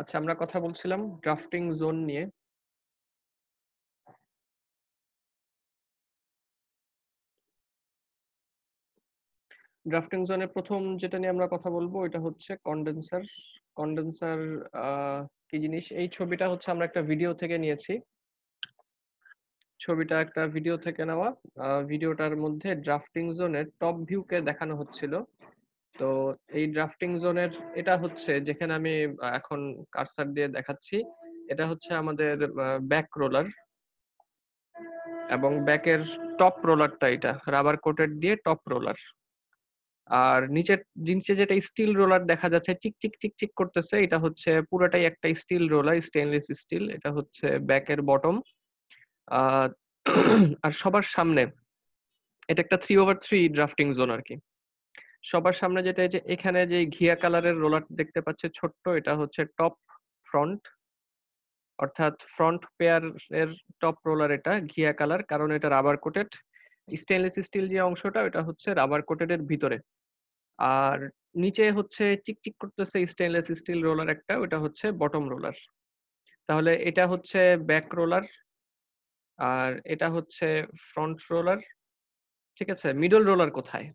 আচ্ছা আমরা কথা বলছিলাম ড্রাফটিং জোন নিয়ে ড্রাফটিং জোনে প্রথম যেটা নিয়ে আমরা কথা বলবো এটা হচ্ছে কন্ডেন্সার কন্ডেন্সার কি জিনিস এই ছবিটা হচ্ছে আমরা একটা ভিডিও থেকে নিয়েছি ছবিটা একটা ভিডিও থেকে নেওয়া ভিডিওটার মধ্যে ড্রাফটিং জোনের টপ ভিউকে দেখানো হচ্ছিল তো এই ড্রাফটিং জোনের এটা হচ্ছে যেখানে আমি এখন কার্সার দিয়ে দেখাচ্ছি এটা হচ্ছে আমাদের ব্যাক রোলার এবং ব্যাকের টপ রোলারটা এটা রাবার কোটেড দিয়ে টপ রোলার আর নিচের জিনিসে যেটা স্টিল রোলার দেখা যাচ্ছে চিক চিক চিক চিক করতেছে এটা হচ্ছে পুরোটাই একটা স্টিল রোলার স্টেনলেস স্টিল এটা হচ্ছে ব্যাকের বটম আর সবার সামনে এটা একটা three over three drafting zone আর কি সবার সামনে যেটা যে এখানে যে ঘিয়া কালারের রোলার দেখতে পাচ্ছে ছোট্ট এটা হচ্ছে টপ ফ্রন্ট অর্থাৎ ফ্রন্ট পেয়ার এর টপ রোলার এটা ঘিয়া কালার কারণ এটা রাবার কোটেড স্টেনলেস স্টিল যে অংশটা এটা হচ্ছে রাবার কোটেড এর ভিতরে আর নিচে হচ্ছে চিকচিক করতেছে স্টেনলেস স্টিল রোলার একটা ওটা হচ্ছে বটম রোলার তাহলে এটা হচ্ছে ব্যাক রোলার আর এটা হচ্ছে ফ্রন্ট রোলার ঠিক আছে মিডল রোলার কোথায়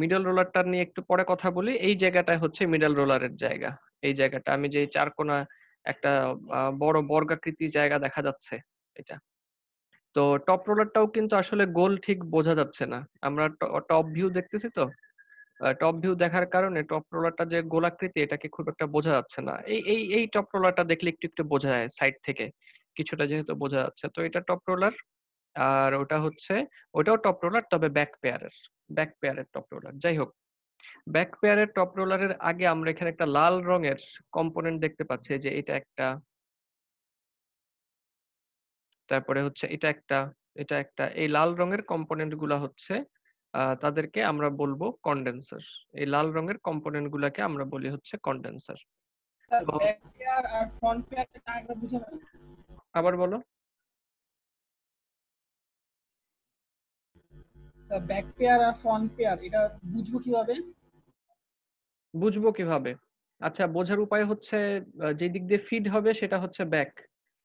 মিডল রোলারটা নিয়ে একটু পরে কথা বলি এই জায়গাটা হচ্ছে মিডল রোলারের জায়গা এই জায়গাটা আমি যে চার কোনা একটা বড় বর্গাকৃতি জায়গা দেখা যাচ্ছে এটা তো টপ রোলারটাও কিন্তু আসলে গোল ঠিক বোঝা যাচ্ছে না আমরা টপ ভিউ দেখতেছি তো টপ ভিউ দেখার কারণে টপ রোলারটা যে গোলাকৃতি এটাকে খুব একটা বোঝা যাচ্ছে না এই এই এই টপ রোলারটা দেখলে একটু একটু বোঝা যায় সাইড থেকে কিছুটা যেহেতু বোঝা যাচ্ছে তো এটা টপ রোলার আর ওটা হচ্ছে ওটাও টপ রোলার তবে ব্যাক পেয়ারের ব্যাক পেয়ারের টপ রোলার যাই হোক ব্যাক পেয়ারের টপ রোলারের আগে আমরা এখানে একটা লাল রঙের কম্পোনেন্ট দেখতে পাচ্ছি যে এটা একটা তারপরে হচ্ছে এটা একটা এটা একটা এই লাল রঙের কম্পোনেন্ট গুলা হচ্ছে তাদেরকে আমরা বলবো কন্ডেন্সার এই লাল রঙের কম্পোনেন্ট গুলাকে আমরা বলি হচ্ছে কন্ডেন্সার আবার বলো ব্যাক আচ্ছা, পেয়ার আর ফ্রন্ট পেয়ার এটা বুঝবো কিভাবে বুঝবো কিভাবে আচ্ছা বোঝার উপায় হচ্ছে যে দিক দিয়ে ফিড হবে সেটা হচ্ছে ব্যাক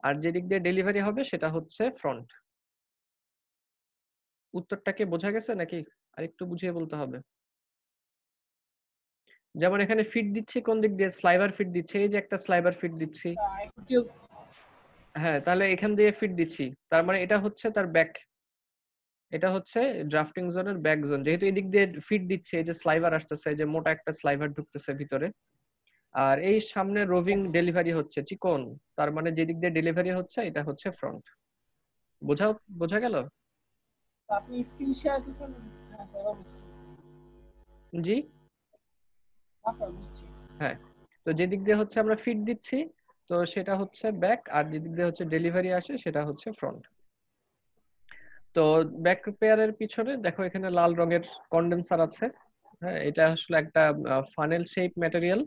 আর যে দিক দিয়ে ডেলিভারি হবে সেটা হচ্ছে ফ্রন্ট উত্তরটাকে বোঝা গেছে নাকি আরেকটু বুঝিয়ে বলতে হবে যেমন এখানে ফিট দিচ্ছি কোন দিক দিয়ে স্লাইভার ফিট দিচ্ছে এই যে একটা স্লাইভার ফিট দিচ্ছি আচ্ছা, হ্যাঁ তাহলে এখান দিয়ে ফিট দিচ্ছি তার মানে এটা হচ্ছে তার ব্যাক এটা হচ্ছে ড্রাফটিং জোনের ব্যাক জোন যেহেতু এদিক দিয়ে ফিট দিচ্ছে এই যে স্লাইভার আসতেছে যে মোটা একটা স্লাইভার ঢুকতেছে ভিতরে আর এই সামনে রোভিং ডেলিভারি হচ্ছে চিকন তার মানে যেদিক দিয়ে ডেলিভারি হচ্ছে এটা হচ্ছে ফ্রন্ট বোঝা বোঝা গেল আপনি স্ক্রিন শেয়ার দিয়েছেন হ্যাঁ, জি হ্যাঁ, হ্যাঁ তো যেদিক দিয়ে হচ্ছে আমরা ফিট দিচ্ছি তো সেটা হচ্ছে ব্যাক আর যেদিক দিয়ে হচ্ছে ডেলিভারি আসে সেটা হচ্ছে ফ্রন্ট তো ব্যাক পেয়ারের পিছনে দেখো এখানে লাল রঙের কন্ডেন্সার আছে হ্যাঁ এটা আসলে একটা ফানেল শেপ ম্যাটেরিয়াল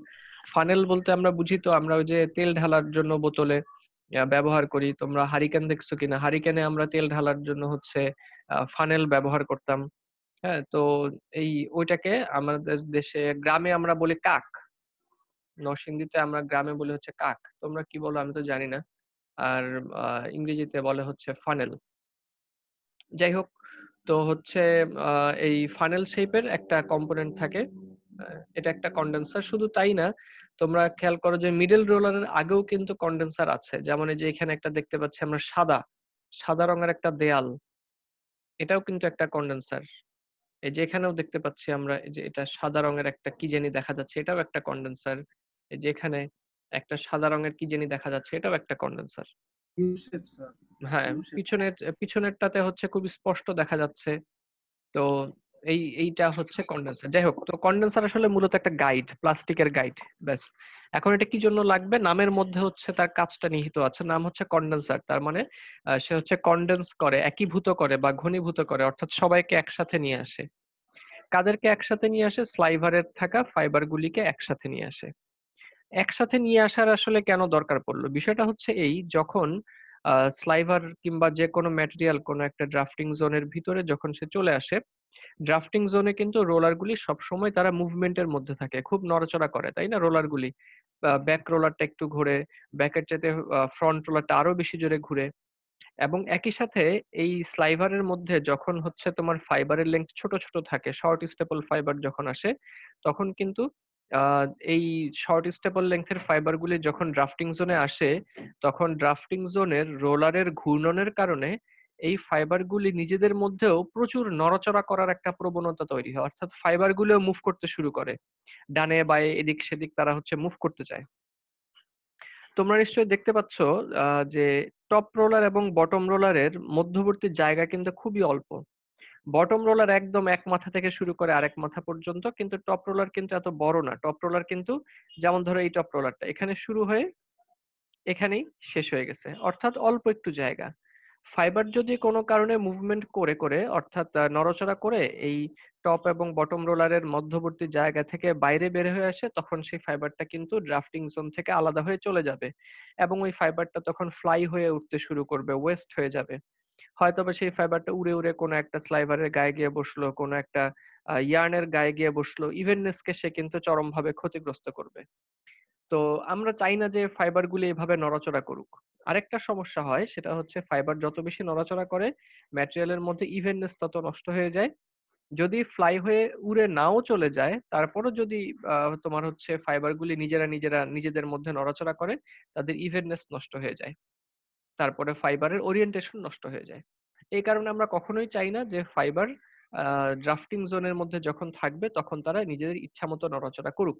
ফানেল বলতে আমরা বুঝি তো আমরা ওই যে তেল ঢালার জন্য বোতলে ব্যবহার করি তোমরা হারিকেন দেখছো কিনা হারিকেনে আমরা তেল ঢালার জন্য হচ্ছে ফানেল ব্যবহার করতাম হ্যাঁ তো এই ওইটাকে আমাদের দেশে গ্রামে আমরা বলি কাক নরসিংদীতে আমরা গ্রামে বলি হচ্ছে কাক তোমরা কি বলো আমি তো জানি না আর ইংরেজিতে বলে হচ্ছে ফানেল যাই হোক তো হচ্ছে এই ফানেল শেপের একটা কম্পোনেন্ট থাকে এটা একটা কন্ডেন্সার শুধু তাই না তোমরা খেয়াল করো যে মিডল রোলারের আগেও কিন্তু কন্ডেন্সার আছে যেমন এই যে এখানে একটা দেখতে পাচ্ছি আমরা সাদা সাদা রঙের একটা দেয়াল এটাও কিন্তু একটা কন্ডেন্সার এই যে এখানেও দেখতে পাচ্ছি আমরা এই যে এটা সাদা রঙের একটা কি জানি দেখা যাচ্ছে এটাও একটা কন্ডেন্সার এই যে এখানে একটা সাদা রঙের কি জানি দেখা যাচ্ছে এটাও একটা কন্ডেন্সার হ্যাঁ পিছনের পিছনেরটাতে হচ্ছে খুব স্পষ্ট দেখা যাচ্ছে তো এই এইটা হচ্ছে কন্ডেন্সার যাই হোক তো কন্ডেন্সার আসলে মূলত একটা গাইড প্লাস্টিকের গাইড ব্যাস এখন এটা কি জন্য লাগবে নামের মধ্যে হচ্ছে তার কাজটা নিহিত আছে নাম হচ্ছে কন্ডেন্সার তার মানে সে হচ্ছে কন্ডেন্স করে একীভূত করে বা ঘনীভূত করে অর্থাৎ সবাইকে একসাথে নিয়ে আসে কাদেরকে একসাথে নিয়ে আসে স্লাইভারের থাকা ফাইবারগুলিকে একসাথে নিয়ে আসে একসাথে নিয়ে আসার আসলে কেন দরকার পড়লো বিষয়টা হচ্ছে এই যখন স্লাইভার কিংবা যে কোনো ম্যাটেরিয়াল কোনো একটা ড্রাফটিং জোনের ভিতরে যখন সে চলে আসে ড্রাফটিং জোনে কিন্তু রোলারগুলি সবসময় তারা মুভমেন্টের মধ্যে থাকে খুব নড়াচড়া করে তাই না রোলারগুলি ব্যাক রোলারটা একটু ঘুরে ব্যাকের চাইতে ফ্রন্ট রোলারটা আরো বেশি জোরে ঘুরে এবং একই সাথে এই স্লাইভারের মধ্যে যখন হচ্ছে তোমার ফাইবারের লেন্থ ছোট ছোট থাকে শর্ট স্টেপল ফাইবার যখন আসে তখন কিন্তু এই শর্ট স্টেপল লেংথের ফাইবারগুলি যখন ড্রাফটিং জোনে আসে তখন ড্রাফটিং জোনের রোলারের ঘূর্ণনের কারণে এই ফাইবারগুলি নিজেদের মধ্যেও প্রচুর নড়াচড়া করার একটা প্রবণতা তৈরি হয় অর্থাৎ ফাইবারগুলো মুভ করতে শুরু করে ডানে বায়ে এদিক সেদিক তারা হচ্ছে মুভ করতে চায় তোমরা নিশ্চয়ই দেখতে পাচ্ছ যে টপ রোলার এবং বটম রোলারের মধ্যবর্তী জায়গা কিন্তু খুবই অল্প বটম রোলার একদম এক মাথা থেকে শুরু করে আরেক মাথা পর্যন্ত কিন্তু টপ রোলার কিন্তু এত বড় না টপ রোলার কিন্তু যেমন ধরো এই টপ রোলারটা এখানে শুরু হয়ে এখানেই শেষ হয়ে গেছে অর্থাৎ অল্প একটু জায়গা ফাইবার যদি কোনো কারণে মুভমেন্ট করে করে অর্থাৎ নড়াচড়া করে এই টপ এবং বটম রোলারের মধ্যবর্তী জায়গা থেকে বাইরে বের হয়ে আসে তখন সেই ফাইবারটা কিন্তু ড্রাফটিং জোন থেকে আলাদা হয়ে চলে যাবে এবং ওই ফাইবারটা তখন ফ্লাই হয়ে উঠতে শুরু করবে ওয়েস্ট হয়ে যাবে হয়তোবা সেই ফাইবারটা উড়ে উড়ে কোনো একটা স্লাইভারের গায়ে গিয়ে বসলো কোনো একটা ইয়ার্নের গায়ে গিয়ে বসলো ইভেননেসকে সে কিন্তু চরমভাবে ক্ষতিগ্রস্ত করবে তো আমরা চাই না যে ফাইবারগুলি এভাবে নড়াচড়া করুক আরেকটা সমস্যা হয় সেটা হচ্ছে ফাইবার যত বেশি নড়াচড়া করে ম্যাটেরিয়ালের মধ্যে ইভেননেস তত নষ্ট হয়ে যায় যদি ফ্লাই হয়ে উড়ে নাও চলে যায় তারপরও যদি তোমার হচ্ছে ফাইবারগুলি নিজেরা নিজেরা নিজেদের মধ্যে নড়াচড়া করে তাদের ইভেননেস নষ্ট হয়ে যায় তারপরে ফাইবারের ওরিয়েন্টেশন নষ্ট হয়ে যায় এই কারণে আমরা কখনোই চাই না যে ফাইবার ড্রাফটিং জোনের মধ্যে যখন থাকবে তখন তারা নিজেদের ইচ্ছা মতো নড়াচড়া করুক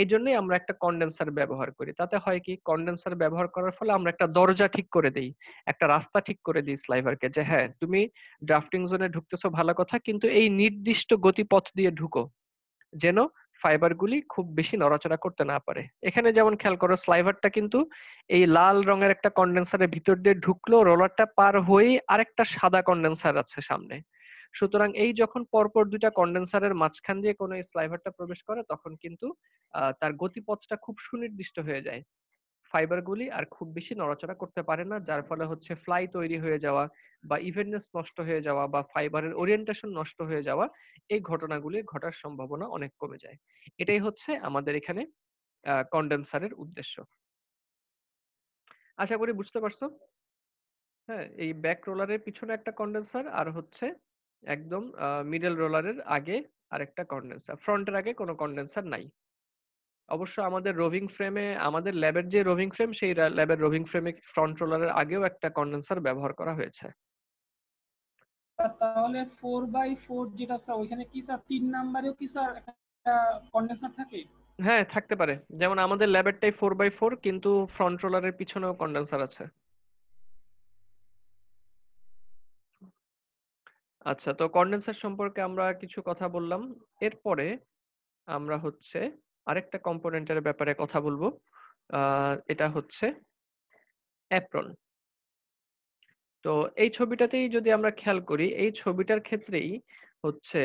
এই জন্যই আমরা একটা কন্ডেন্সার ব্যবহার করি তাতে হয় কি কন্ডেন্সার ব্যবহার করার ফলে আমরা একটা দরজা ঠিক করে দিই একটা রাস্তা ঠিক করে দিই স্লাইভারকে যে হ্যাঁ তুমি ড্রাফটিং জোনে ঢুকতেছো ভালো কথা কিন্তু এই নির্দিষ্ট গতিপথ দিয়ে ঢুকো যেন ফাইবারগুলি খুব বেশি নড়াচড়া করতে না পারে এখানে যেমন খেয়াল করো স্লাইভারটা কিন্তু এই লাল রঙের একটা কন্ডেন্সারের ভিতর দিয়ে ঢুকলো রোলারটা পার হয়ে আরেকটা সাদা কন্ডেন্সার আছে সামনে সুতরাং এই যখন পরপর দুইটা কন্ডেন্সারের মাঝখান দিয়ে কোনো স্লাইভারটা প্রবেশ করে তখন কিন্তু তার গতিপথটা খুব সুনির্দিষ্ট হয়ে যায় ফাইবারগুলি আর খুব বেশি নড়াচড়া করতে পারে না যার ফলে হচ্ছে ফ্লাই তৈরি হয়ে যাওয়া বা ইভেন্টনেস নষ্ট হয়ে যাওয়া বা ফাইবারের ওরিয়েন্টেশন নষ্ট হয়ে যাওয়া এই ঘটনাগুলি ঘটার সম্ভাবনা অনেক কমে যায় এটাই হচ্ছে আমাদের এখানে কন্ডেন্সারের উদ্দেশ্য আশা করি বুঝতে পারছো হ্যাঁ এই ব্যাক রোলারের পিছনে একটা কন্ডেন্সার আর হচ্ছে একদম মিডল রোলারের আগে আরেকটা কন্ডেন্সার ফ্রন্টের আগে কোনো কন্ডেন্সার নাই অবশ্য আমাদের রোভিং ফ্রেমে আমাদের ল্যাবের যে রোভিং ফ্রেম সেই ল্যাবের রোভিং ফ্রেমে ফ্রন্ট রোলারের আগেও একটা কন্ডেন্সার ব্যবহার করা হয়েছে তাহলে 4 বাই 4 যেটা স্যার ওইখানে কি স্যার তিন নম্বরেও কি স্যার কন্ডেন্সার থাকে হ্যাঁ থাকতে পারে যেমন আমাদের ল্যাবেরটাই 4 বাই 4 কিন্তু ফ্রন্ট রোলারের পিছনেও কন্ডেন্সার আছে আচ্ছা তো কন্ডেন্সার সম্পর্কে আমরা কিছু কথা বললাম এরপরে আমরা হচ্ছে আরেকটা কম্পোনেন্টের ব্যাপারে কথা বলবো এটা হচ্ছে অ্যাপ্রন তো এই ছবিটাতেই যদি আমরা খেয়াল করি এই ছবিটার ক্ষেত্রেই হচ্ছে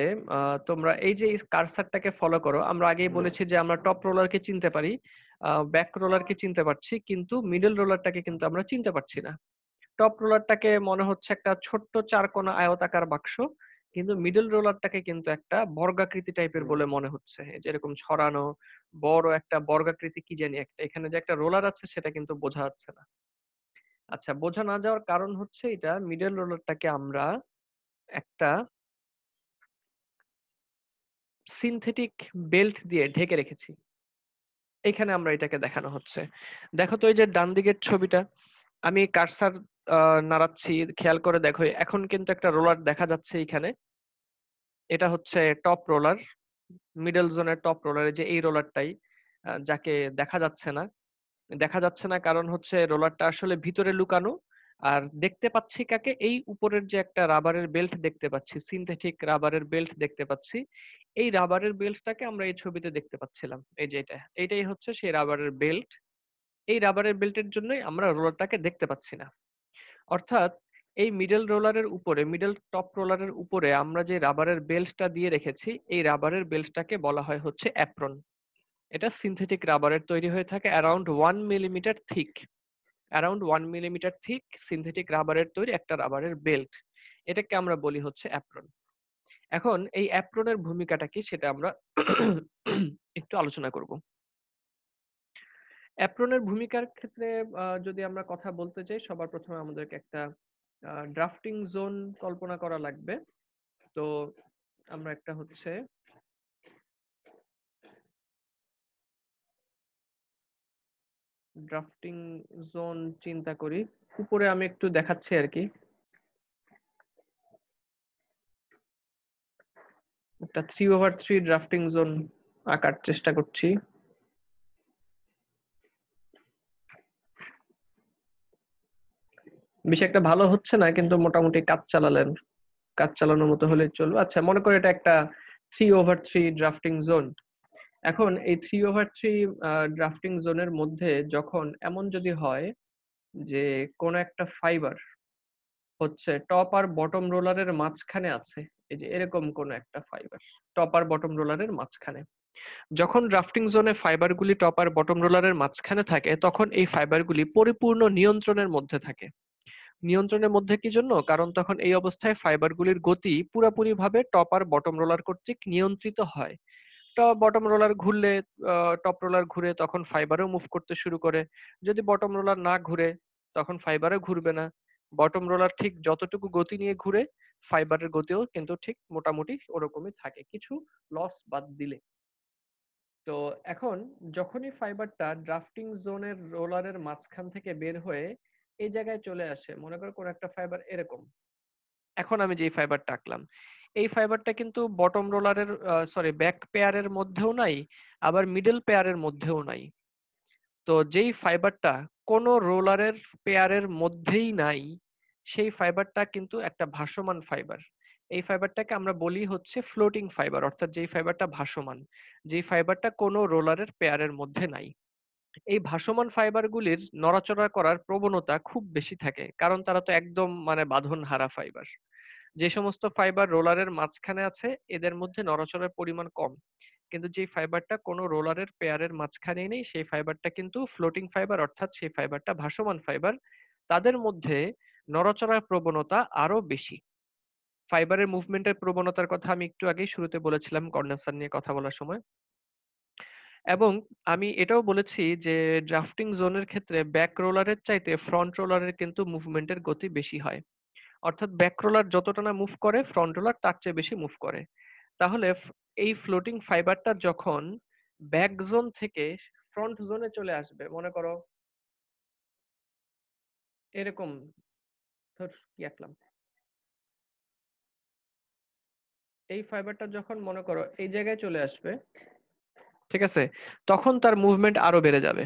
তোমরা এই যে কারসারটাকে ফলো করো আমরা আগেই বলেছি যে আমরা টপ রোলারকে চিনতে পারি ব্যাক রোলারকে চিনতে পারছি কিন্তু মিডল রোলারটাকে কিন্তু আমরা চিনতে পারছি না টপ রোলারটাকে মনে হচ্ছে একটা ছোট্ট চারকোনা আয়তাকার বাক্স কিন্তু মিডল রোলারটাকে কিন্তু একটা বর্গাকৃতি টাইপের বলে মনে হচ্ছে যেরকম ছড়ানো বড় একটা বর্গাকৃতি কি জানি একটা এখানে যে একটা রোলার আছে সেটা কিন্তু বোঝা যাচ্ছে না আচ্ছা বোঝা না যাওয়ার কারণ হচ্ছে এটা মিডল রোলারটাকে আমরা একটা সিনথেটিক বেল্ট দিয়ে ঢেকে রেখেছি এখানে আমরা এটাকে দেখানো হচ্ছে দেখো তো এই যে ডান দিকের ছবিটা আমি কারসার নাড়াচ্ছি খেয়াল করে দেখো এখন কিন্তু একটা রোলার দেখা যাচ্ছে এখানে এটা হচ্ছে টপ রোলার মিডল জোনের টপ রোলারে যে এই রোলারটাই যাকে দেখা যাচ্ছে না দেখা যাচ্ছে না কারণ হচ্ছে রোলারটা আসলে ভিতরে লুকানো আর দেখতে পাচ্ছি কাকে এই উপরের যে একটা রাবারের বেল্ট দেখতে পাচ্ছি সিনথেটিক রাবারের বেল্ট দেখতে পাচ্ছি এই রাবারের বেল্টটাকে আমরা এই ছবিতে দেখতে পাচ্ছিলাম এই যে এটা এইটাই হচ্ছে সেই রাবারের বেল্ট এই রাবারের বেল্টের জন্যই আমরা রোলারটাকে দেখতে পাচ্ছি না অর্থাৎ এই মিডল রোলারের উপরে মিডল টপ রোলারের উপরে আমরা যে রাবারের বেল্টটা দিয়ে রেখেছি এই রাবারের বেল্টটাকে বলা হয় হচ্ছে অ্যাপ্রন এটা সিনথেটিক রাবারের তৈরি হয়ে থাকে around one millimetre thick around one millimetre thick synthetic রাবারের তৈরি একটা রাবারের বেল্ট এটাকে আমরা বলি হচ্ছে অ্যাপ্রন এখন এই অ্যাপ্রনের ভূমিকাটা কি সেটা আমরা একটু আলোচনা করব অ্যাপ্রনের ভূমিকার ক্ষেত্রে যদি আমরা কথা বলতে চাই সবার প্রথমে আমাদেরকে একটা ড্রাফটিং জোন কল্পনা করা লাগবে তো আমরা একটা হচ্ছে ড্রাফটিং জোন চিন্তা করি উপরে আমি একটু দেখাচ্ছি আর কি একটা three over three drafting zone আঁকার চেষ্টা করছি বেশি একটা ভালো হচ্ছে না কিন্তু মোটামুটি কাজ চালালেন কাজ চালানোর মতো হলে চলবে আচ্ছা মনে করে এটা একটা three over three drafting zone এখন এই থ্রি ওভার থ্রি ড্রাফটিং জোনের মধ্যে যখন এমন যদি হয় যে কোন একটা ফাইবার হচ্ছে টপ আর বটম রোলারের মাঝখানে আছে এই যে এরকম কোন একটা ফাইবার টপ আর বটম রোলারের মাঝখানে যখন ড্রাফটিং জোনে ফাইবারগুলি টপ আর বটম রোলারের মাঝখানে থাকে তখন এই ফাইবারগুলি পরিপূর্ণ নিয়ন্ত্রণের মধ্যে থাকে নিয়ন্ত্রণের মধ্যে কি জন্য কারণ তখন এই অবস্থায় ফাইবারগুলির গতি পুরোপুরিভাবে টপ আর বটম রোলার কর্তৃক নিয়ন্ত্রিত হয় টপ বটম রোলার ঘুরলে টপ রোলার ঘুরে তখন ফাইবারও মুভ করতে শুরু করে যদি বটম রোলার না ঘুরে তখন ফাইবারও ঘুরবে না বটম রোলার ঠিক যতটুকু গতি নিয়ে ঘুরে ফাইবারের গতিও কিন্তু ঠিক মোটামুটি ওরকমই থাকে কিছু লস বাদ দিলে তো এখন যখনই ফাইবারটা ড্রাফটিং জোনের রোলারের মাঝখান থেকে বের হয়ে এই জায়গায় চলে আসে মনে করো কোন একটা ফাইবার এরকম এখন আমি যে ফাইবারটা আঁকলাম এই ফাইবারটা কিন্তু বটম রোলারের সরি ব্যাক পেয়ারের মধ্যেও নাই আবার মিডল পেয়ারের মধ্যেও নাই তো যেই ফাইবারটা কোনো রোলারের পেয়ারের মধ্যেই নাই সেই ফাইবারটা কিন্তু একটা ভাসমান ফাইবার এই ফাইবারটাকে আমরা বলি হচ্ছে ফ্লোটিং ফাইবার অর্থাৎ যেই ফাইবারটা ভাসমান যেই ফাইবারটা কোনো রোলারের পেয়ারের মধ্যে নাই এই ভাসমান ফাইবারগুলির নড়াচড়া করার প্রবণতা খুব বেশি থাকে কারণ তারা তো একদম মানে বাঁধন হারা ফাইবার যে সমস্ত ফাইবার রোলারের মাঝখানে আছে এদের মধ্যে নড়াচড়ার পরিমাণ কম কিন্তু যে ফাইবারটা কোনো রোলারের পেয়ারের মাঝখানে নেই সেই ফাইবারটা কিন্তু ফ্লোটিং ফাইবার অর্থাৎ সেই ফাইবারটা ভাসমান ফাইবার তাদের মধ্যে নড়াচড়ার প্রবণতা আরো বেশি ফাইবারের মুভমেন্টের প্রবণতার কথা আমি একটু আগেই শুরুতে বলেছিলাম কন্ডেন্সার নিয়ে কথা বলার সময় এবং আমি এটাও বলেছি যে ড্রাফটিং জোনের ক্ষেত্রে ব্যাক রোলারের চাইতে ফ্রন্ট রোলারের কিন্তু মুভমেন্টের গতি বেশি হয় অর্থাৎ ব্যাক রোলার যতটা না মুভ করে ফ্রন্ট রোলার তার চেয়ে বেশি মুভ করে তাহলে এই ফ্লোটিং ফাইবারটা যখন ব্যাক জোন থেকে ফ্রন্ট জোনে চলে আসবে মনে করো এরকম কি আঁকলাম এই ফাইবারটা যখন মনে করো এই জায়গায় চলে আসবে ঠিক আছে তখন তার মুভমেন্ট আরো বেড়ে যাবে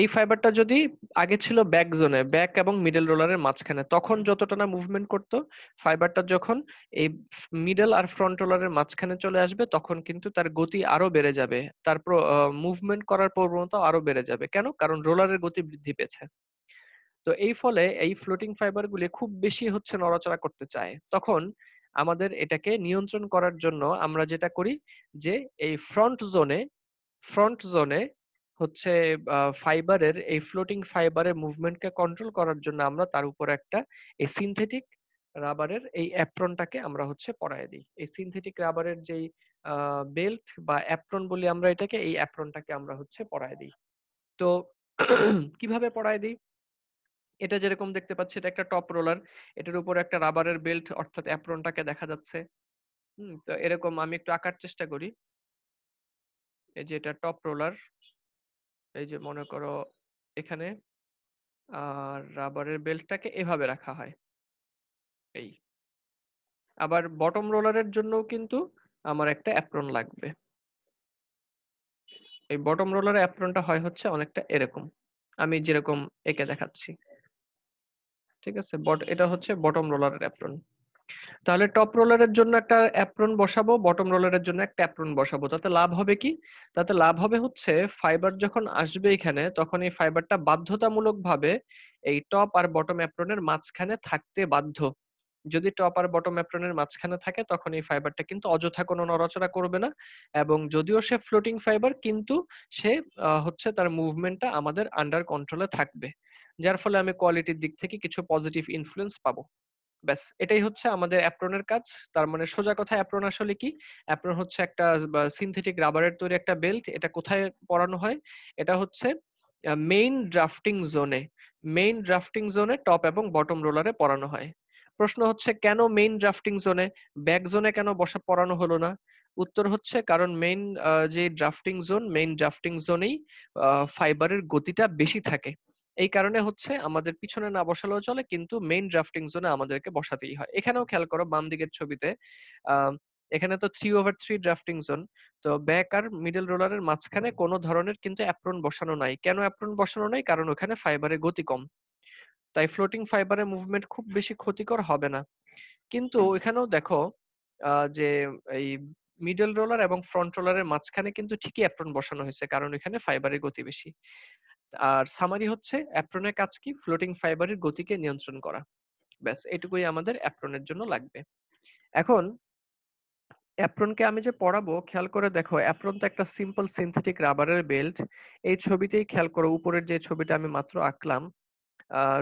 এই ফাইবারটা যদি আগে ছিল ব্যাক জোনে ব্যাক এবং মিডল রোলারের মাঝখানে তখন যতটা না মুভমেন্ট করতো ফাইবারটা যখন এই মিডল আর ফ্রন্ট রোলারের মাঝখানে চলে আসবে তখন কিন্তু তার গতি আরো বেড়ে যাবে তার মুভমেন্ট করার প্রবণতা আরো বেড়ে যাবে কেন কারণ রোলারের গতি বৃদ্ধি পেয়েছে তো এই ফলে এই ফ্লোটিং ফাইবারগুলি খুব বেশি হচ্ছে নড়াচড়া করতে চায় তখন আমাদের এটাকে নিয়ন্ত্রণ করার জন্য আমরা যেটা করি যে এই ফ্রন্ট জোনে ফ্রন্ট জোনে হচ্ছে ফাইবারের এই ফ্লোটিং ফাইবারের মুভমেন্টকে কন্ট্রোল করার জন্য আমরা তার উপর একটা এই সিনথেটিক রাবারের এই অ্যাপ্রনটাকে আমরা হচ্ছে পরায় দিই এই সিনথেটিক রাবারের যেই বেল্ট বা অ্যাপ্রন বলি আমরা এটাকে এই অ্যাপ্রনটাকে আমরা হচ্ছে পরায় দিই তো কিভাবে পড়ায় দিই এটা যেরকম দেখতে পাচ্ছি এটা একটা টপ রোলার এটার উপর একটা রাবারের বেল্ট অর্থাৎ অ্যাপ্রনটাকে দেখা যাচ্ছে হুম তো এরকম আমি একটু আঁকার চেষ্টা করি এই যে এটা টপ রোলার এই যে মনে করো এখানে আর রাবারের বেল্টটাকে এভাবে রাখা হয় এই আবার বটম রোলারের জন্যও কিন্তু আমার একটা অ্যাপ্রন লাগবে এই বটম রোলার অ্যাপ্রনটা হয় হচ্ছে অনেকটা এরকম আমি যেরকম একে দেখাচ্ছি ঠিক আছে বট এটা হচ্ছে বটম রোলারের অ্যাপ্রন তাহলে টপ রোলারের জন্য একটা অ্যাপ্রন বসাবো বটম রোলারের জন্য একটা অ্যাপ্রন বসাবো তাতে লাভ হবে কি তাতে লাভ হবে হচ্ছে ফাইবার যখন আসবে এখানে তখন এই ফাইবারটা বাধ্যতামূলকভাবে এই টপ আর বটম অ্যাপ্রনের মাঝখানে থাকতে বাধ্য যদি টপ আর বটম অ্যাপ্রনের মাঝখানে থাকে তখন এই ফাইবারটা কিন্তু অযথা কোনো নড়াচড়া করবে না এবং যদিও সে ফ্লোটিং ফাইবার কিন্তু সে হচ্ছে তার মুভমেন্টটা আমাদের আন্ডার কন্ট্রোলে থাকবে যার ফলে আমি কোয়ালিটির দিক থেকে কিছু পজিটিভ ইনফ্লুয়েন্স পাবো ব্যাস এটাই হচ্ছে আমাদের অ্যাপ্রনের কাজ তার মানে সোজা কথা অ্যাপ্রন আসলে কি অ্যাপ্রন হচ্ছে একটা সিনথেটিক রাবারের তৈরি একটা বেল্ট এটা কোথায় পরানো হয় এটা হচ্ছে মেইন ড্রাফটিং জোনে মেইন ড্রাফটিং জোনে টপ এবং বটম রোলারে পরানো হয় প্রশ্ন হচ্ছে কেন মেইন ড্রাফটিং জোনে ব্যাক জোনে কেন বসা পরানো হলো না উত্তর হচ্ছে কারণ মেইন যে ড্রাফটিং জোন মেইন ড্রাফটিং জোনেই ফাইবারের গতিটা বেশি থাকে এই কারণে হচ্ছে আমাদের পিছনে না বসালেও চলে কিন্তু মেইন ড্রাফটিং জোনে আমাদেরকে বসাতেই হয় এখানেও খেয়াল করো বাম দিকের ছবিতে এখানে তো three over three drafting zone তো ব্যাক আর মিডল রোলারের মাঝখানে কোনো ধরনের কিন্তু অ্যাপ্রন বসানো নাই কেন অ্যাপ্রন বসানো নাই কারণ ওখানে ফাইবারের গতি কম তাই ফ্লোটিং ফাইবারের মুভমেন্ট খুব বেশি ক্ষতিকর হবে না কিন্তু এখানেও দেখো যে এই মিডল রোলার এবং ফ্রন্ট রোলারের মাঝখানে কিন্তু ঠিকই অ্যাপ্রন বসানো হয়েছে কারণ এখানে ফাইবারের গতি বেশি আর সামারি হচ্ছে অ্যাপ্রনের কাজ কি ফ্লোটিং ফাইবারের গতিকে নিয়ন্ত্রণ করা ব্যাস এটুকুই আমাদের অ্যাপ্রনের জন্য লাগবে এখন অ্যাপ্রনকে আমি যে পড়াবো খেয়াল করে দেখো অ্যাপ্রন তো একটা সিম্পল সিনথেটিক রাবারের বেল্ট এই ছবিতেই খেয়াল করো উপরের যে ছবিটা আমি মাত্র আঁকলাম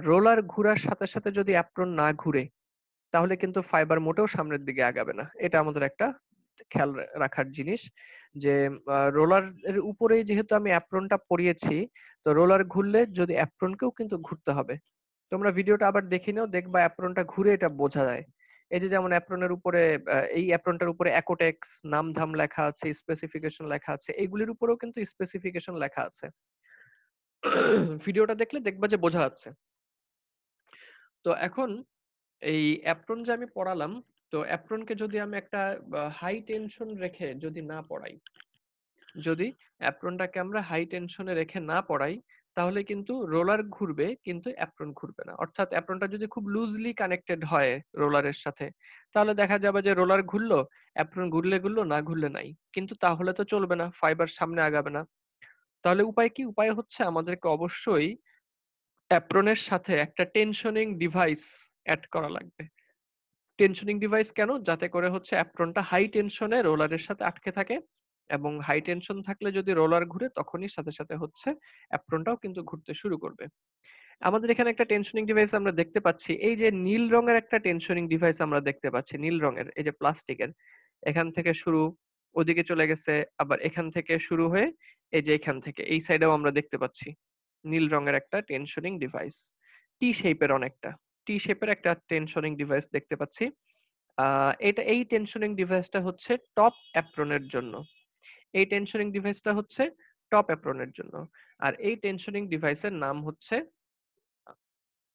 রোলার ঘোরার সাথে সাথে যদি অ্যাপ্রন না ঘুরে তাহলে কিন্তু ফাইবার মোটেও সামনের দিকে আগাবে না এটা আমাদের একটা খেয়াল রাখার জিনিস যে রোলার এর উপরে যেহেতু আমি অ্যাপ্রনটা পরিয়েছি তো রোলার ঘুরলে যদি অ্যাপ্রনকেও কিন্তু ঘুরতে হবে তোমরা ভিডিওটা আবার দেখে নিও দেখবা অ্যাপ্রনটা ঘুরে এটা বোঝা যায় এই যে যেমন অ্যাপ্রনের উপরে এই অ্যাপ্রনটার উপরে একোটেক্স নামধাম লেখা আছে স্পেসিফিকেশন লেখা আছে এগুলির উপরেও কিন্তু স্পেসিফিকেশন লেখা আছে ভিডিওটা দেখলে দেখবা যে বোঝা যাচ্ছে তো এখন এই অ্যাপ্রন যে আমি পড়ালাম তো অ্যাপ্রনকে যদি আমি একটা হাই টেনশন রেখে যদি না পড়াই যদি অ্যাপ্রনটাকে আমরা হাই টেনশনে রেখে না পড়াই তাহলে কিন্তু রোলার ঘুরবে কিন্তু অ্যাপ্রন ঘুরবে না অর্থাৎ অ্যাপ্রনটা যদি খুব লুজলি কানেক্টেড হয় রোলারের সাথে তাহলে দেখা যাবে যে রোলার ঘুরলো অ্যাপ্রন ঘুরলে ঘুরলো না ঘুরলে নাই কিন্তু তাহলে তো চলবে না ফাইবার সামনে আগাবে না তাহলে উপায় কি উপায় হচ্ছে আমাদেরকে অবশ্যই অ্যাপ্রনের সাথে একটা টেনশনিং ডিভাইস অ্যাড করা লাগবে টেনশনিং ডিভাইস কেন যাতে করে হচ্ছে অ্যাপ্রনটা হাই টেনশনে রোলারের সাথে আটকে থাকে এবং হাই টেনশন থাকলে যদি রোলার ঘুরে তখনই সাথে সাথে হচ্ছে অ্যাপ্রনটাও কিন্তু ঘুরতে শুরু করবে আমাদের এখানে একটা টেনশনিং ডিভাইস আমরা দেখতে পাচ্ছি এই যে নীল রঙের একটা টেনশনিং ডিভাইস আমরা দেখতে পাচ্ছি নীল রঙের এই যে প্লাস্টিকের এখান থেকে শুরু ওদিকে চলে গেছে আবার এখান থেকে শুরু হয়ে এই যে এখান থেকে এই সাইডেও আমরা দেখতে পাচ্ছি নীল রঙের একটা টেনশনিং ডিভাইস টি শেপের অনেকটা টি শেপের একটা টেনশনিং ডিভাইস দেখতে পাচ্ছি এটা এই টেনশনিং ডিভাইসটা হচ্ছে টপ অ্যাপ্রনের জন্য এই টেনশনিং ডিভাইসটা হচ্ছে টপ অ্যাপ্রনের জন্য আর এই টেনশনিং ডিভাইসের নাম হচ্ছে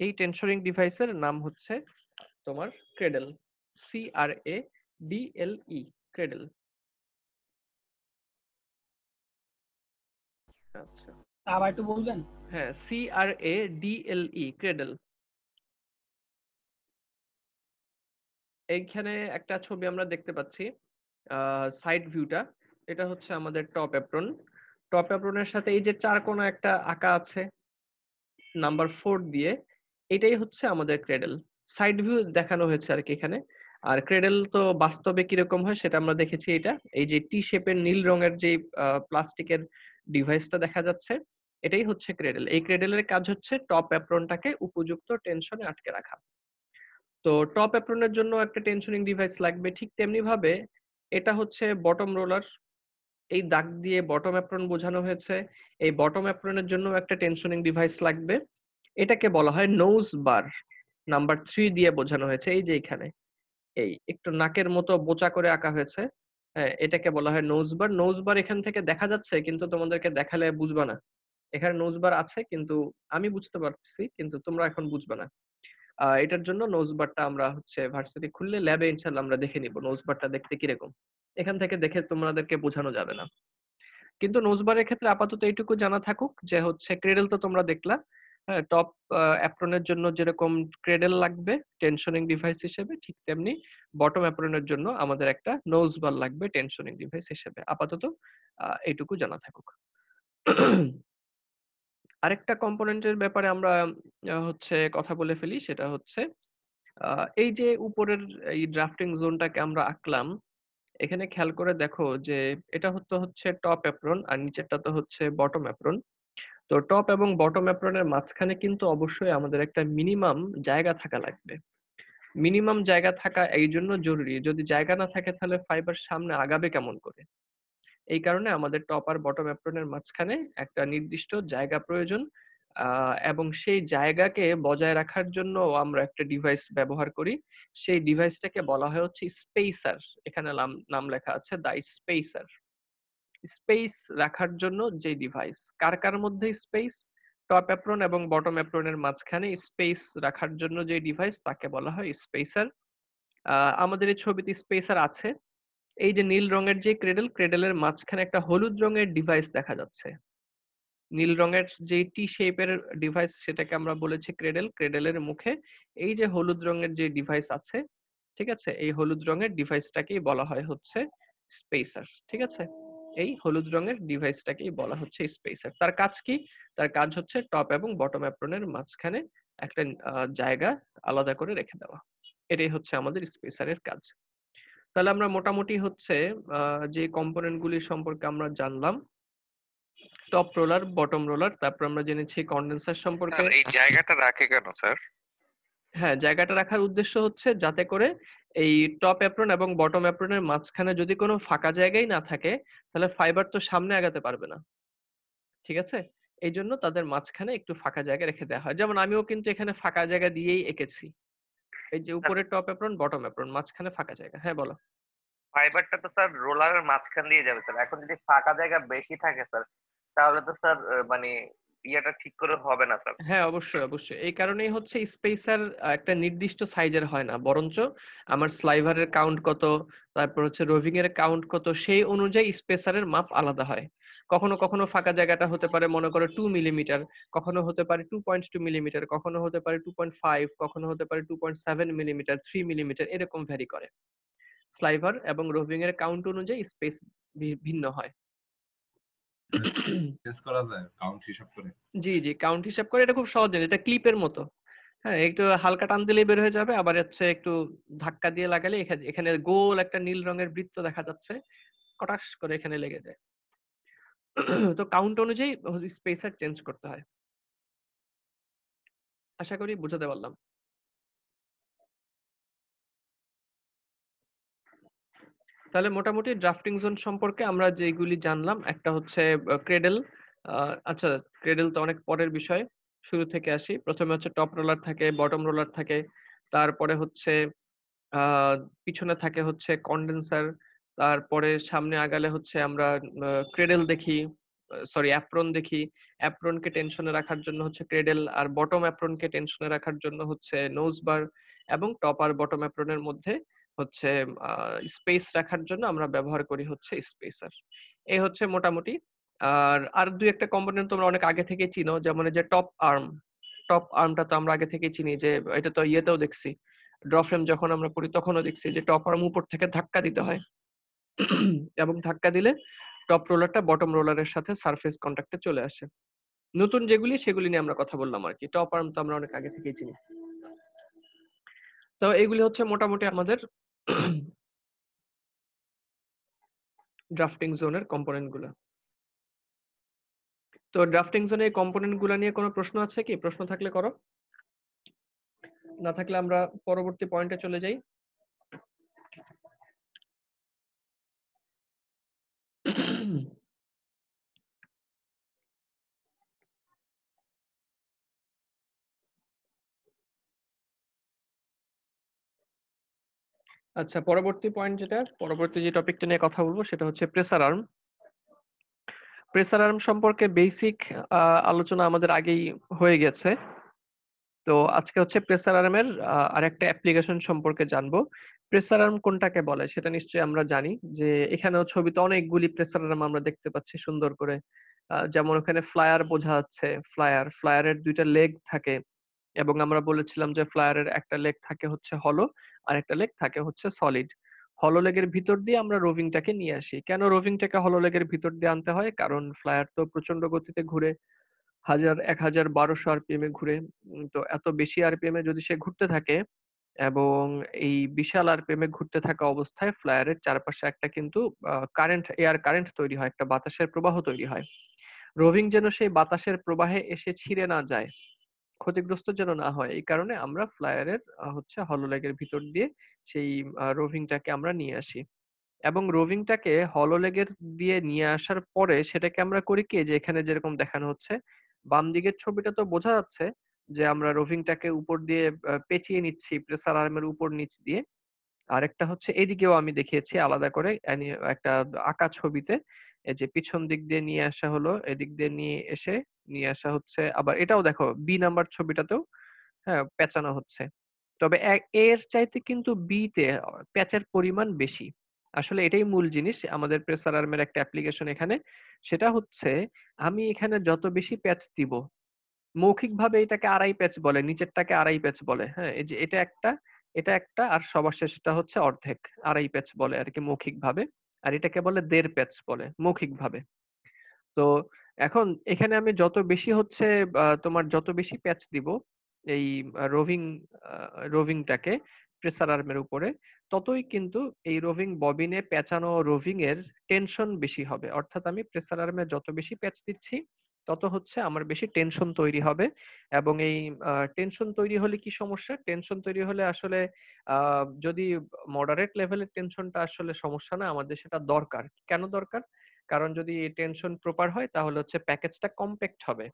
এই টেনশনিং ডিভাইসের নাম হচ্ছে তোমার cradle C R A D L E cradle আচ্ছা আবার একটু বলবেন হ্যাঁ C R A D L E cradle এইখানে একটা ছবি আমরা দেখতে পাচ্ছি সাইড ভিউটা এটা হচ্ছে আমাদের টপ অ্যাপ্রন টপ অ্যাপ্রনের সাথে এই যে চার কোনা একটা আঁকা আছে নাম্বার ফোর দিয়ে এটাই হচ্ছে আমাদের ক্রেডেল সাইড ভিউ দেখানো হয়েছে আর কি এখানে আর ক্রেডেল তো বাস্তবে কিরকম হয় সেটা আমরা দেখেছি এটা এই যে টি শেপের নীল রঙের যে প্লাস্টিকের ডিভাইসটা দেখা যাচ্ছে এটাই হচ্ছে ক্রেডেল এই ক্রেডেলের কাজ হচ্ছে টপ অ্যাপ্রনটাকে উপযুক্ত টেনশনে আটকে রাখা তো টপ অ্যাপ্রনের জন্য একটা টেনশনিং ডিভাইস লাগবে ঠিক তেমনি ভাবে এটা হচ্ছে বটম রোলার এই দাগ দিয়ে বটম অ্যাপ্রন বোঝানো হয়েছে এই বটম অ্যাপ্রনের জন্য একটা টেনশনিং ডিভাইস লাগবে এটাকে বলা হয় নোজ বার নাম্বার থ্রি দিয়ে বোঝানো হয়েছে এই যে এখানে এই একটু নাকের মতো বোচা করে আঁকা হয়েছে হ্যাঁ, এটাকে বলা হয় নোজ বার নোজ বার এখান থেকে দেখা যাচ্ছে কিন্তু তোমাদেরকে দেখালে বুঝবা না এখানে নোজ বার আছে কিন্তু আমি বুঝতে পারছি কিন্তু তোমরা এখন বুঝবে না এটার জন্য নোজ বারটা আমরা হচ্ছে ভার্সিটি খুললে ল্যাবে ইনশাল্লাহ আমরা দেখে নিব নোজ বারটা দেখতে কিরকম এখান থেকে দেখে তোমাদেরকে বোঝানো যাবে না কিন্তু নোজবারের ক্ষেত্রে আপাতত এইটুকু জানা থাকুক যে হচ্ছে ক্রেডেল তো তোমরা দেখলা টপ অ্যাপ্রনের জন্য যেরকম ক্রেডেল লাগবে টেনশনিং ডিভাইস হিসেবে ঠিক তেমনি বটম অ্যাপ্রনের জন্য আমাদের একটা নোজ বার লাগবে টেনশনিং ডিভাইস হিসেবে আপাতত এইটুকু জানা থাকুক আরেকটা কম্পোনেন্টের ব্যাপারে আমরা হচ্ছে কথা বলে ফেলি সেটা হচ্ছে এই যে উপরের এই ড্রাফটিং জোনটাকে আমরা আঁকলাম এখানে খেয়াল করে দেখো যে এটা হচ্ছে হচ্ছে টপ অ্যাপ্রন আর নিচেরটা তো হচ্ছে বটম অ্যাপ্রন তো টপ এবং বটম অ্যাপ্রনের মাঝখানে কিন্তু অবশ্যই আমাদের একটা মিনিমাম জায়গা থাকা লাগবে মিনিমাম জায়গা থাকা এই জন্য জরুরি যদি জায়গা না থাকে তাহলে ফাইবার সামনে আগাবে কেমন করে এই কারণে আমাদের টপ আর বটম অ্যাপ্রনের মাঝখানে একটা নির্দিষ্ট জায়গা প্রয়োজন এবং সেই জায়গাকে বজায় রাখার জন্য আমরা একটা ডিভাইস ব্যবহার করি সেই ডিভাইসটাকে বলা হয় হচ্ছে স্পেসার এখানে নাম লেখা আছে দা স্পেসার স্পেস রাখার জন্য যে ডিভাইস কার কার মধ্যে স্পেস টপ অ্যাপ্রন এবং বটম অ্যাপ্রনের মাঝখানে স্পেস রাখার জন্য যে ডিভাইস তাকে বলা হয় স্পেসার আমাদের এই ছবিতে স্পেসার আছে এই যে নীল রঙের যে ক্রেডেল ক্রেডেলের মাঝখানে একটা হলুদ রঙের ডিভাইস দেখা যাচ্ছে নীল রঙের যে টি শেপের ডিভাইস সেটাকে আমরা বলেছি ক্রেডেল ক্রেডেলের মুখে এই যে হলুদ রঙের যে ডিভাইস আছে ঠিক আছে এই হলুদ রঙের ডিভাইসটাকেই বলা হয় হচ্ছে স্পেসার ঠিক আছে এই হলুদ রঙের ডিভাইসটাকেই বলা হচ্ছে স্পেসার তার কাজ কি তার কাজ হচ্ছে টপ এবং বটম অ্যাপ্রনের মাঝখানে একটা জায়গা আলাদা করে রেখে দেওয়া এটাই হচ্ছে আমাদের স্পেসারের কাজ তাহলে আমরা মোটামুটি হচ্ছে যে কম্পোনেন্ট গুলি সম্পর্কে আমরা জানলাম টপ রোলার বটম রোলার তারপর আমরা জেনেছি কন্ডেন্সার সম্পর্কে এই জায়গাটা রাখে কেন স্যার হ্যাঁ জায়গাটা রাখার উদ্দেশ্য হচ্ছে যাতে করে এই টপ অ্যাপ্রন এবং বটম অ্যাপ্রনের মাঝখানে যদি কোনো ফাঁকা জায়গায় না থাকে তাহলে ফাইবার তো সামনে আগাতে পারবে না ঠিক আছে এই জন্য তাদের মাঝখানে একটু ফাঁকা জায়গা রেখে দেওয়া হয় যেমন আমিও কিন্তু এখানে ফাঁকা জায়গা দিয়েই এঁকেছি এই যে হ্যাঁ। উপরে টপ অ্যাপ্রন বটম অ্যাপ্রন মাঝখানে ফাঁকা জায়গা হ্যাঁ বলো ফাইবারটা তো স্যার রোলারের মাঝখান দিয়ে যাবে স্যার এখন যদি ফাঁকা জায়গা বেশি থাকে স্যার তাহলে তো স্যার মানে ইয়েটা ঠিক করে হবে না স্যার হ্যাঁ অবশ্যই অবশ্যই এই কারণেই হচ্ছে স্পেসার একটা নির্দিষ্ট সাইজের হয় না বরঞ্চ আমার স্লাইভারের কাউন্ট কত তারপর হচ্ছে রোভিং এর কাউন্ট কত সেই অনুযায়ী স্পেসারের মাপ আলাদা হয় কখনো কখনো ফাঁকা জায়গাটা হতে পারে মনে করো টু মিলিমিটার কখনো হতে পারে টু পয়েন্ট টু মিলিমিটার কখনো হতে পারে টু পয়েন্ট ফাইভ কখনো হতে পারে two point seven millimetre three millimetre এরকম ভ্যারি করে স্লাইভার এবং রোভিং এর কাউন্ট অনুযায়ী স্পেস ভিন্ন হয় জি জি কাউন্ট হিসাব করে এটা খুব সহজ এটা ক্লিপের মতো হ্যাঁ একটু হালকা টান দিলেই বের হয়ে যাবে আবার হচ্ছে একটু ধাক্কা দিয়ে লাগালে এখানে গোল একটা নীল রঙের বৃত্ত দেখা যাচ্ছে কটাশ করে এখানে লেগে যায় তো কাউন্ট অনুযায়ী স্পেসার চেঞ্জ করতে হয় আশা করি বুঝাতে পারলাম তাহলে মোটামুটি ড্রাফটিং জোন সম্পর্কে আমরা যেগুলি জানলাম একটা হচ্ছে ক্রেডেল আচ্ছা ক্রেডেল তো অনেক পরের বিষয় শুরু থেকে আসি প্রথমে হচ্ছে টপ রোলার থাকে বটম রোলার থাকে তারপরে হচ্ছে পিছনে থাকে হচ্ছে কন্ডেন্সার তারপরে সামনে আগালে হচ্ছে আমরা ক্রেডেল দেখি সরি অ্যাপ্রন দেখি অ্যাপ্রনকে টেনশনে রাখার জন্য হচ্ছে ক্রেডেল আর বটম অ্যাপ্রনকে টেনশনে রাখার জন্য হচ্ছে নোজ বার এবং টপ আর বটম অ্যাপ্রনের মধ্যে হচ্ছে স্পেস রাখার জন্য আমরা ব্যবহার করি হচ্ছে স্পেসার এই হচ্ছে মোটামুটি আর আর দুই একটা কম্পোনেন্ট তোমরা অনেক আগে থেকে চিনো যেমন যে টপ আর্ম টপ আর্মটা তো আমরা আগে থেকে চিনি যে এটা তো ইয়েতেও দেখছি ড্র ফ্রেম যখন আমরা করি তখনও দেখছি যে টপ আর্ম উপর থেকে ধাক্কা দিতে হয় এবং ধাক্কা দিলে টপ রোলারটা বটম রোলারের সাথে সারফেস কন্ট্যাক্টে চলে আসে নতুন যেগুলি সেগুলি নিয়ে আমরা কথা বললাম আর কি টপ আর্ম তো আমরা অনেক আগে থেকেই চিনি তো এগুলি হচ্ছে মোটামুটি আমাদের ড্রাফটিং জোনের কম্পোনেন্ট গুলো তো ড্রাফটিং জোনে এই কম্পোনেন্ট গুলো নিয়ে কোনো প্রশ্ন আছে কি প্রশ্ন থাকলে করো না থাকলে আমরা পরবর্তী পয়েন্টে চলে যাই আচ্ছা পরবর্তী পয়েন্ট যেটা পরবর্তী যে টপিকটা নিয়ে কথা বলবো সেটা হচ্ছে প্রেসার আর্ম প্রেসার আর্ম সম্পর্কে বেসিক আলোচনা আমাদের আগেই হয়ে গেছে তো আজকে হচ্ছে প্রেসার আর্মের আরেকটা অ্যাপ্লিকেশন সম্পর্কে জানবো প্রেসার আর্ম কোনটাকে বলে সেটা নিশ্চয়ই আমরা জানি যে এখানেও ছবিতে অনেকগুলি প্রেসার আর্ম আমরা দেখতে পাচ্ছি সুন্দর করে যেমন ওখানে ফ্লায়ার বোঝা যাচ্ছে ফ্লায়ার ফ্লায়ারের দুইটা লেগ থাকে এবং আমরা বলেছিলাম যে ফ্লায়ারের একটা লেগ থাকে হচ্ছে হলো আর একটা লেগ থাকে হচ্ছে সলিড হলো লেগের ভিতর দিয়ে আমরা রোভিংটাকে নিয়ে আসি কেন রোভিংটাকে হলো লেগের ভিতর দিয়ে আনতে হয় কারণ ফ্লায়ার তো প্রচন্ড গতিতে ঘুরে হাজার এক হাজার বারোশো আরপিএম এ ঘুরে তো এত বেশি আরপিএম এ যদি সে ঘুরতে থাকে এবং এই বিশাল আরপিএম এ ঘুরতে থাকা অবস্থায় ফ্লায়ারের চারপাশে একটা কিন্তু কারেন্ট এয়ার কারেন্ট তৈরি হয় একটা বাতাসের প্রবাহ তৈরি হয় রোভিং যেন সেই বাতাসের প্রবাহে এসে ছিঁড়ে না যায় ক্ষতিগ্রস্ত যেন না হয় এই কারণে আমরা ফ্লায়ারের হচ্ছে হলোলেগের ভিতর দিয়ে সেই রোভিংটাকে আমরা নিয়ে আসি এবং রোভিংটাকে হলোলেগের দিয়ে নিয়ে আসার পরে সেটাকে আমরা করি কি যে এখানে যেরকম দেখানো হচ্ছে বাম দিকের ছবিটা তো বোঝা যাচ্ছে যে আমরা রোভিংটাকে উপর দিয়ে পেঁচিয়ে নিচ্ছি প্রেসার আর্মের উপর নিচ দিয়ে আরেকটা হচ্ছে এদিকেও আমি দেখিয়েছি আলাদা করে একটা আঁকা ছবিতে এই যে পিছন দিক দিয়ে নিয়ে আসা হলো এদিক দিয়ে নিয়ে এসে নিয়ে আসা হচ্ছে আবার এটাও দেখো বি নাম্বার ছবিটাতেও হ্যাঁ পেঁচানো হচ্ছে তবে এর চাইতে কিন্তু বিতে তে প্যাচের পরিমাণ বেশি আসলে এটাই মূল জিনিস আমাদের প্রেসার আর্মের একটা অ্যাপ্লিকেশন এখানে সেটা হচ্ছে আমি এখানে যত বেশি প্যাচ দিব মৌখিকভাবে এটাকে আড়াই প্যাচ বলে নিচেরটাকে আড়াই প্যাচ বলে হ্যাঁ এই যে এটা একটা এটা একটা আর সবার শেষটা হচ্ছে অর্ধেক আড়াই প্যাচ বলে আর কি মৌখিকভাবে আর এটাকে বলে দের প্যাচ বলে মৌখিকভাবে তো এখন এখানে আমি যত বেশি হচ্ছে তোমার যত বেশি প্যাচ দিব এই রোভিং রোভিংটাকে প্রেসার আর্মের উপরে ততই কিন্তু এই রোভিং ববিনে প্যাচানো রোভিং এর টেনশন বেশি হবে অর্থাৎ আমি প্রেসার আর্মে যত বেশি প্যাচ দিচ্ছি তত হচ্ছে আমার বেশি টেনশন তৈরি হবে এবং এই টেনশন তৈরি হলে কি সমস্যা টেনশন তৈরি হলে আসলে যদি মডারেট লেভেলের টেনশনটা আসলে সমস্যা না আমাদের সেটা দরকার কেন দরকার কারণ যদি টেনশন প্রপার হয় তাহলে হচ্ছে প্যাকেজটা কম্প্যাক্ট হবে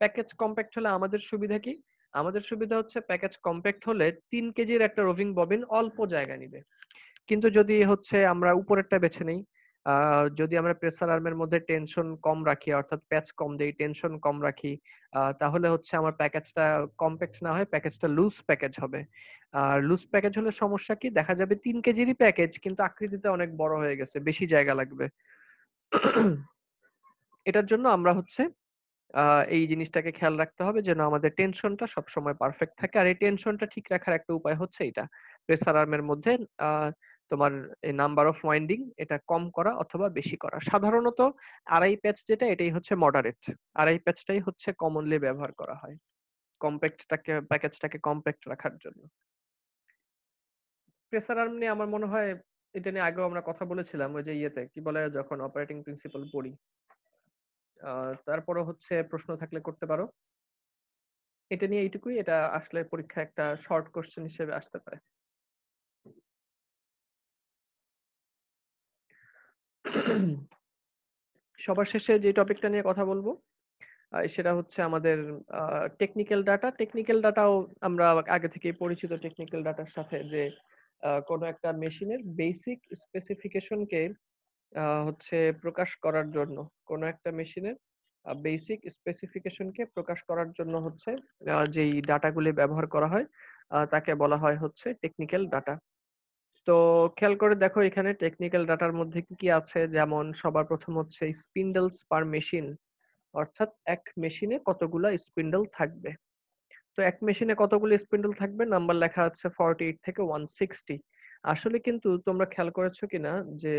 প্যাকেজ কম্প্যাক্ট হলে আমাদের সুবিধা কি আমাদের সুবিধা হচ্ছে প্যাকেজ কম্প্যাক্ট হলে তিন কেজির একটা রোভিং ববিন অল্প জায়গা নিবে কিন্তু যদি হচ্ছে আমরা উপরেরটা বেছে নেই যদি আমরা প্রেসার আর্মের মধ্যে টেনশন কম রাখি অর্থাৎ প্যাচ কম দেই টেনশন কম রাখি তাহলে হচ্ছে আমার প্যাকেজটা কমপ্যাক্ট না হয় প্যাকেজটা লুজ প্যাকেজ হবে আর লুজ প্যাকেজ হলে সমস্যা কি দেখা যাবে তিন কেজিরই প্যাকেজ কিন্তু আকৃতিতে অনেক বড় হয়ে গেছে বেশি জায়গা লাগবে এটার জন্য আমরা হচ্ছে এই জিনিসটাকে খেয়াল রাখতে হবে যেন আমাদের টেনশনটা সবসময় পারফেক্ট থাকে আর এই টেনশনটা ঠিক রাখার একটা উপায় হচ্ছে এটা প্রেসার আর্মের মধ্যে আহ তোমার নাম্বার অফ ওয়াইন্ডিং এটা কম করা অথবা বেশি করা সাধারণত আড়াই প্যাচ যেটা এটাই হচ্ছে মডারেট আড়াই প্যাচটাই হচ্ছে কমনলি ব্যবহার করা হয় কম্প্যাক্টটাকে প্যাকেজটাকে কম্প্যাক্ট রাখার জন্য প্রেসার আর্ম নিয়ে আমার মনে হয় এটা নিয়ে আগেও আমরা কথা বলেছিলাম ওই যে ইয়েতে কি বলে যখন অপারেটিং প্রিন্সিপাল পড়ি তারপরে হচ্ছে প্রশ্ন থাকলে করতে পারো এটা নিয়ে এইটুকুই এটা আসলে পরীক্ষা একটা শর্ট কোশ্চেন হিসেবে আসতে পারে সবার শেষে যে টপিকটা নিয়ে কথা বলবো সেটা হচ্ছে আমাদের টেকনিক্যাল ডাটা টেকনিক্যাল ডাটাও আমরা আগে থেকে পরিচিত টেকনিক্যাল ডাটার সাথে যে কোনো একটা মেশিনের বেসিক স্পেসিফিকেশনকে হচ্ছে প্রকাশ করার জন্য কোনো একটা মেশিনের বেসিক স্পেসিফিকেশনকে প্রকাশ করার জন্য হচ্ছে যেই ডাটাগুলি ব্যবহার করা হয় তাকে বলা হয় হচ্ছে টেকনিক্যাল ডাটা তো খেয়াল করে দেখো এখানে টেকনিক্যাল ডাটার মধ্যে কি কি আছে যেমন সবার প্রথম হচ্ছে স্পিন্ডলস পার মেশিন অর্থাৎ এক মেশিনে কতগুলা স্পিন্ডল থাকবে তো এক মেশিনে কতগুলো স্পিন্ডল থাকবে নাম্বার লেখা আছে ফর্টি এইট থেকে ওয়ান সিক্সটি আসলে কিন্তু তোমরা খেয়াল করেছো কিনা যে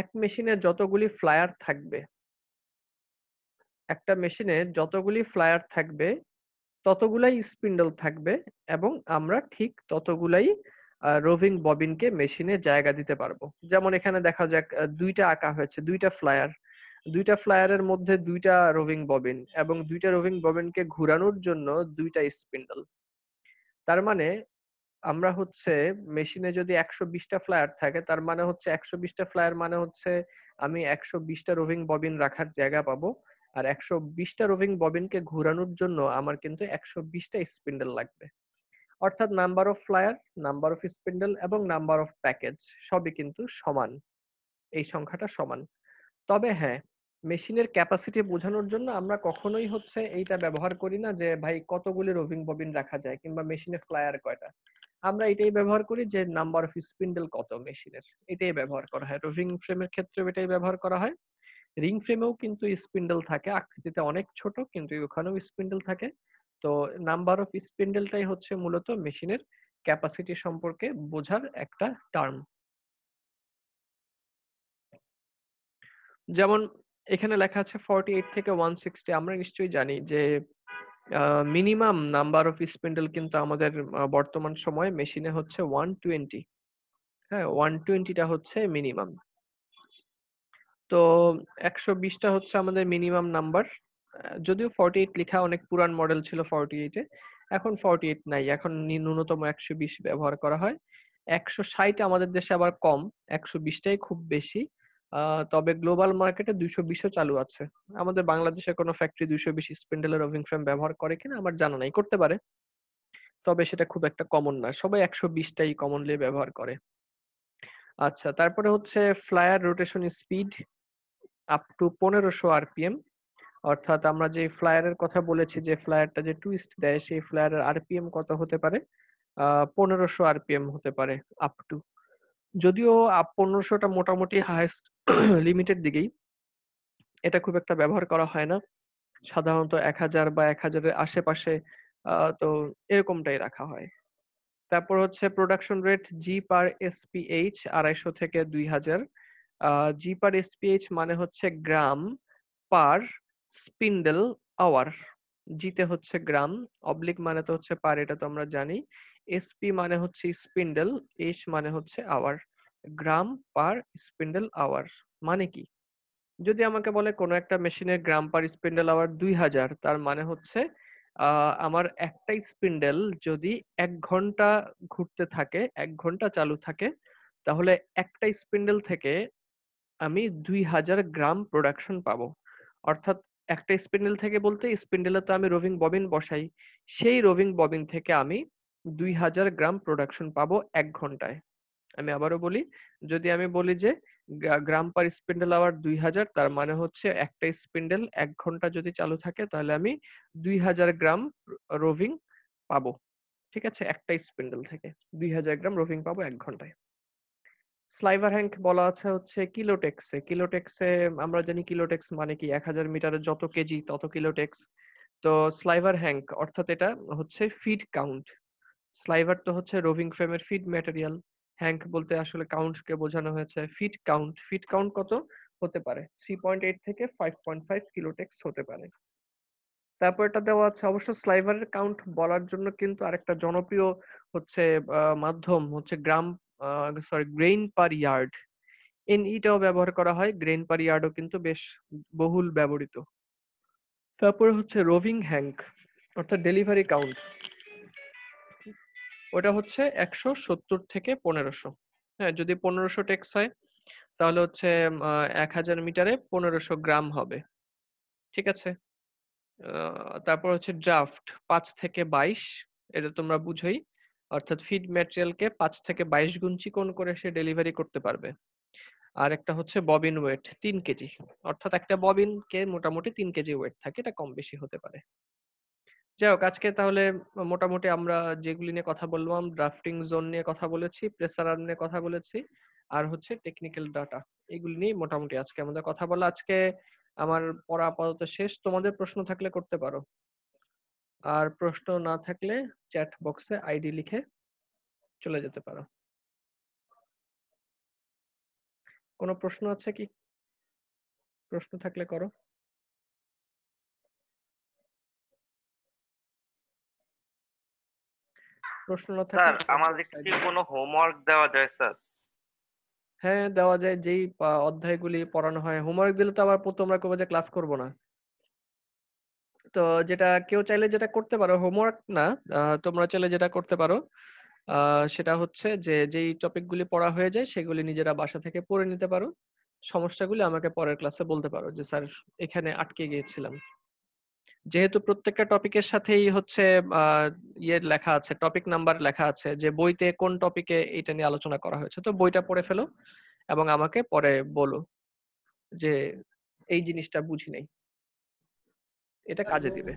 এক মেশিনে যতগুলি ফ্লায়ার থাকবে একটা মেশিনে যতগুলি ফ্লায়ার থাকবে ততগুলাই স্পিন্ডল থাকবে এবং আমরা ঠিক ততগুলাই রোভিং ববিনকে মেশিনে জায়গা দিতে পারবো যেমন এখানে দেখা যাক দুইটা আঁকা হয়েছে দুইটা ফ্লায়ার দুইটা ফ্লায়ারের মধ্যে দুইটা রোভিং ববিন এবং দুইটা রোভিং ববিনকে ঘুরানোর জন্য দুইটা স্পিন্ডল তার মানে আমরা হচ্ছে মেশিনে যদি একশো বিশটা ফ্লায়ার থাকে তার মানে হচ্ছে একশো বিশটা ফ্লায়ার মানে হচ্ছে আমি একশো বিশটা রোভিং ববিন রাখার জায়গা পাবো আর একশো বিশটা রোভিং ববিনকে ঘোরানোর জন্য আমার কিন্তু একশো বিশটা স্পিন্ডেল লাগবে অর্থাৎ number of flyer number of spindle এবং নাম্বার অফ প্যাকেজ সবই কিন্তু সমান এই সংখ্যাটা সমান তবে হ্যাঁ মেশিনের ক্যাপাসিটি বোঝানোর জন্য আমরা কখনোই হচ্ছে এইটা ব্যবহার করি না যে ভাই কতগুলি রোভিং ববিন রাখা যায় কিংবা মেশিনে ফ্লায়ার কয়টা আমরা এটাই ব্যবহার করি যে নাম্বার অফ স্পিন্ডেল কত মেশিনের এটাই ব্যবহার করা হয় রোভিং ফ্রেমের ক্ষেত্রেও এটাই ব্যবহার করা হয় রিং ফ্রেমেও কিন্তু স্পিন্ডেল থাকে আকৃতিতে অনেক ছোট কিন্তু ওখানেও স্পিন্ডেল থাকে তো নাম্বার অফ স্পিন্ডেলটাই হচ্ছে মূলত মেশিনের ক্যাপাসিটি সম্পর্কে বোঝার একটা টার্ম যেমন এখানে লেখা আছে ফর্টি এইট থেকে ওয়ান সিক্সটি আমরা নিশ্চয়ই জানি যে মিনিমাম নাম্বার অফ স্পিন্ডেল কিন্তু আমাদের বর্তমান সময়ে মেশিনে হচ্ছে ওয়ান টোয়েন্টি হ্যাঁ ওয়ান টোয়েন্টিটা হচ্ছে মিনিমাম তো একশো বিশটা হচ্ছে আমাদের মিনিমাম নাম্বার যদিও ফর্টি এইট লেখা অনেক পুরান মডেল ছিল ফর্টি এইটে এখন ফর্টি এইট নাই এখন ন্যূনতম একশো বিশ ব্যবহার করা হয় একশো ষাট আমাদের দেশে আবার কম একশো বিশটাই খুব বেশি তবে গ্লোবাল মার্কেটে দুইশো বিশও চালু আছে আমাদের বাংলাদেশের কোনো ফ্যাক্টরি দুইশো বিশ স্পেন্ডেলের ওভিং ফ্রেম ব্যবহার করে কিনা আমার জানা নাই করতে পারে তবে সেটা খুব একটা কমন না সবাই একশো বিশটাই কমনলি ব্যবহার করে আচ্ছা তারপরে হচ্ছে flyer rotation speed up to পনেরোশো আরপিএম অর্থাৎ আমরা যে ফ্লায়ারের কথা বলেছি যে ফ্লায়ারটা যে টুইস্ট দেয় সেই ফ্লায়ারের আরপিএম কত হতে পারে পনেরোশো আরপিএম হতে পারে আপ টু যদিও পনেরোশোটা মোটামুটি হায়েস্ট লিমিটের দিকেই এটা খুব একটা ব্যবহার করা হয় না সাধারণত এক হাজার বা এক হাজারের আশেপাশে তো এরকমটাই রাখা হয় তারপর হচ্ছে প্রোডাকশন রেট জি পার এসপিএইচ আড়াইশো থেকে দুই হাজার জি পার এসপিএইচ মানে হচ্ছে গ্রাম পার স্পিন্ডেল আওয়ার জিতে হচ্ছে গ্রাম অবলিক মানে তো হচ্ছে পার এটা তো আমরা জানি এসপি মানে হচ্ছে স্পিন্ডেল এস মানে হচ্ছে hour gram per spindle hour মানে কি যদি আমাকে বলে কোনো একটা মেশিনের গ্রাম পার স্পিন্ডেল আওয়ার দুই হাজার তার মানে হচ্ছে আমার একটা স্পিন্ডেল যদি এক ঘন্টা ঘুরতে থাকে এক ঘন্টা চালু থাকে তাহলে একটা স্পিন্ডেল থেকে আমি দুই হাজার গ্রাম প্রোডাকশন পাবো অর্থাৎ একটা স্পিন্ডেল থেকে বলতে স্পিন্ডেলে তো আমি রোভিং ববিন বসাই সেই রোভিং ববিন থেকে আমি দুই হাজার গ্রাম প্রোডাকশন পাবো এক ঘন্টায় আমি আবারও বলি যদি আমি বলি যে গ্রাম পার স্পিন্ডেল আওয়ার দুই হাজার তার মানে হচ্ছে একটা স্পিন্ডেল এক ঘন্টা যদি চালু থাকে তাহলে আমি দুই হাজার গ্রাম রোভিং পাবো ঠিক আছে একটা স্পিন্ডেল থেকে দুই হাজার গ্রাম রোভিং পাবো এক ঘন্টায় স্লাইভার হ্যাঙ্ক বলা আছে হচ্ছে কিলোটেক্সে কিলোটেক্সে আমরা জানি কিলোটেক্স মানে কি এক হাজার মিটারে যত কেজি তত কিলোটেক্স তো স্লাইভার হ্যাঙ্ক অর্থাৎ এটা হচ্ছে ফিড কাউন্ট স্লাইভার তো হচ্ছে রোভিং ফ্রেমের ফিড ম্যাটেরিয়াল হ্যাঙ্ক বলতে আসলে কাউন্টকে বোঝানো হয়েছে ফিট কাউন্ট ফিট কাউন্ট কত হতে পারে থ্রি পয়েন্ট এইট থেকে ফাইভ পয়েন্ট ফাইভ কিলোটেক্স হতে পারে তারপর এটা দেওয়া আছে অবশ্য স্লাইভারের কাউন্ট বলার জন্য কিন্তু আরেকটা জনপ্রিয় হচ্ছে মাধ্যম হচ্ছে gram sorry grain per yard N ইটাও ব্যবহার করা হয় গ্রেইন পার ইয়ার্ডও কিন্তু বেশ বহুল ব্যবহৃত তারপরে হচ্ছে রোভিং হ্যাঙ্ক অর্থাৎ ডেলিভারি কাউন্ট ওটা হচ্ছে একশো সত্তর থেকে পনেরোশো হ্যাঁ যদি পনেরোশো টেক্স হয় তাহলে হচ্ছে এক হাজার মিটারে পনেরোশো গ্রাম হবে ঠিক আছে তারপর হচ্ছে ড্রাফট পাঁচ থেকে বাইশ এটা তোমরা বুঝোই অর্থাৎ ফিড ম্যাটেরিয়ালকে পাঁচ থেকে বাইশ গুণ চিকন করে সে ডেলিভারি করতে পারবে আর একটা হচ্ছে ববিন ওয়েট তিন কেজি অর্থাৎ একটা ববিন কে মোটামুটি তিন কেজি ওয়েট থাকে এটা কম বেশি হতে পারে যাই হোক আজকে তাহলে মোটামুটি আমরা যেগুলি নিয়ে কথা বললাম ড্রাফটিং জোন নিয়ে কথা বলেছি প্রেসার আর্ম নিয়ে কথা বলেছি আর হচ্ছে টেকনিক্যাল ডাটা এগুলি নিয়ে মোটামুটি আজকে আমাদের কথা বলা আজকে আমার পড়া আপাতত শেষ তোমাদের প্রশ্ন থাকলে করতে পারো আর প্রশ্ন না থাকলে চ্যাট বক্সে আইডি লিখে চলে যেতে পারো কোনো প্রশ্ন আছে কি প্রশ্ন থাকলে করো প্রশ্ন না থাকলে কি কোনো হোমওয়ার্ক দেওয়া যায় স্যার হ্যাঁ দেওয়া যায় যেই অধ্যায়গুলি পড়ানো হয় হোমওয়ার্ক দিলে তো আবার তোমরা কবে যে ক্লাস করবো না তো যেটা কেউ চাইলে যেটা করতে পারো হোমওয়ার্ক না তোমরা চাইলে যেটা করতে পারো সেটা হচ্ছে যে যেই টপিকগুলি পড়া হয়ে যায় সেগুলি নিজেরা বাসা থেকে পড়ে নিতে পারো সমস্যাগুলি আমাকে পরের ক্লাসে বলতে পারো যে স্যার এখানে আটকে গিয়েছিলাম যেহেতু প্রত্যেকটা টপিকের সাথেই হচ্ছে ইয়ে লেখা আছে টপিক নাম্বার লেখা আছে যে বইতে কোন টপিকে এটা নিয়ে আলোচনা করা হয়েছে তো বইটা পড়ে ফেলো এবং আমাকে পরে বলো যে এই জিনিসটা বুঝি নাই এটা কাজে দিবে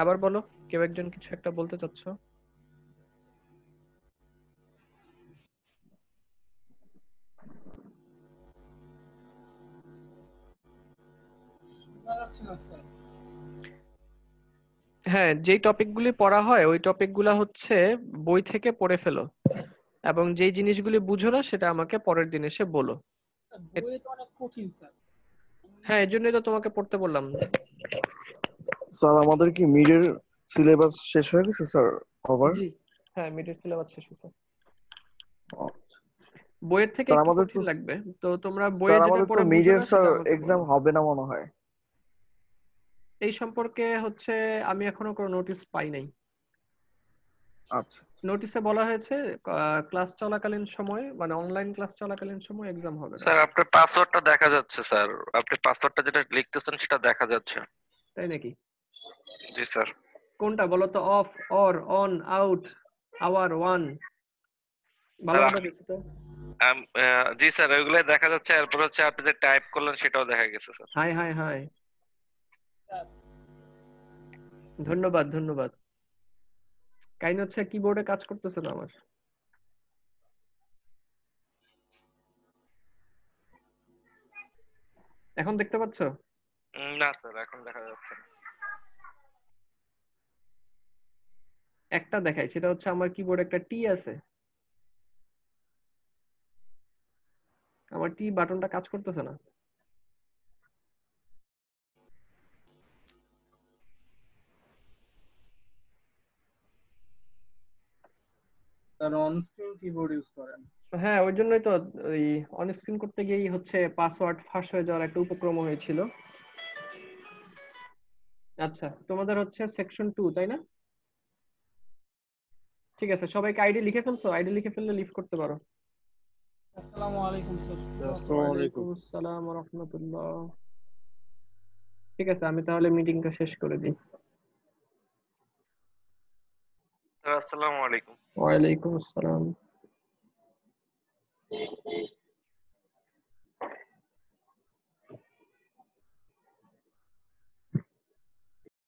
আবার বলো কেউ একজন কিছু একটা বলতে চাচ্ছ হ্যাঁ যেই টপিকগুলি পড়া হয় ওই টপিকগুলা হচ্ছে বই থেকে পড়ে ফেলো এবং যেই জিনিসগুলি বুঝো না সেটা আমাকে পরের দিন এসে বলো তো অনেক কঠিন স্যার হ্যাঁ এই জন্যই তো তোমাকে পড়তে বললাম স্যার আমাদের কি মিডের সিলেবাস শেষ হয়ে গেছে স্যার ওভার হ্যাঁ মিডের সিলেবাস শেষ হয়েছে আচ্ছা। বইয়ের থেকে আমাদের তো লাগবে তো তোমরা বইয়ের যেটা আমাদের তো মিডের স্যার एग्जाम হবে না মনে হয় এই সম্পর্কে হচ্ছে আমি এখনো কোনো নোটিশ পাই নাই আচ্ছা নোটিশে বলা হয়েছে ক্লাস চলাকালীন সময় মানে অনলাইন ক্লাস চলাকালীন সময় এক্সাম হবে স্যার আপনার পাসওয়ার্ডটা দেখা যাচ্ছে স্যার আপনি পাসওয়ার্ডটা যেটা লিখতেছেন সেটা দেখা যাচ্ছে তাই নাকি জি স্যার কোনটা বলো তো off or on out hour one ভালো করে তো জি স্যার ওইগুলো দেখা যাচ্ছে এরপর হচ্ছে আপনি যে টাইপ করলেন সেটাও দেখা গেছে স্যার হাই হাই হাই ধন্যবাদ ধন্যবাদ কাইন হচ্ছে কিবোর্ডে কাজ করতেছে না আমার এখন দেখতে পাচ্ছ না স্যার এখন দেখা যাচ্ছে না একটা দেখাই সেটা হচ্ছে আমার কিবোর্ড একটা টি আছে আমার টি বাটনটা কাজ করতেছে না তারা অনস্ক্রিন কিবোর্ড ইউজ করেন হ্যাঁ ওই জন্যই তো ওই অনস্ক্রিন করতে গিয়েই হচ্ছে পাসওয়ার্ড ফাঁস হয়ে যাওয়ার একটা উপক্রম হয়েছিল আচ্ছা তোমাদের হচ্ছে সেকশন টু তাই না ঠিক আছে সবাইকে আইডি লিখে ফেলছো আইডি লিখে ফেললে লিফট করতে পারো আসসালাম ওয়া রাহমাতুল্লাহ ঠিক আছে আমি তাহলে মিটিংটা শেষ করে দিই আসসালামু আলাইকুম ওয়া আলাইকুম আসসালাম